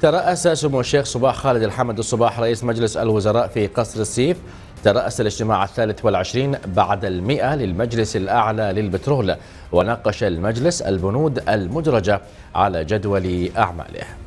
ترأس سمو الشيخ صباح خالد الحمد الصباح رئيس مجلس الوزراء في قصر السيف ترأس الاجتماع الثالث والعشرين بعد المئة للمجلس الأعلى للبترول وناقش المجلس البنود المدرجة على جدول أعماله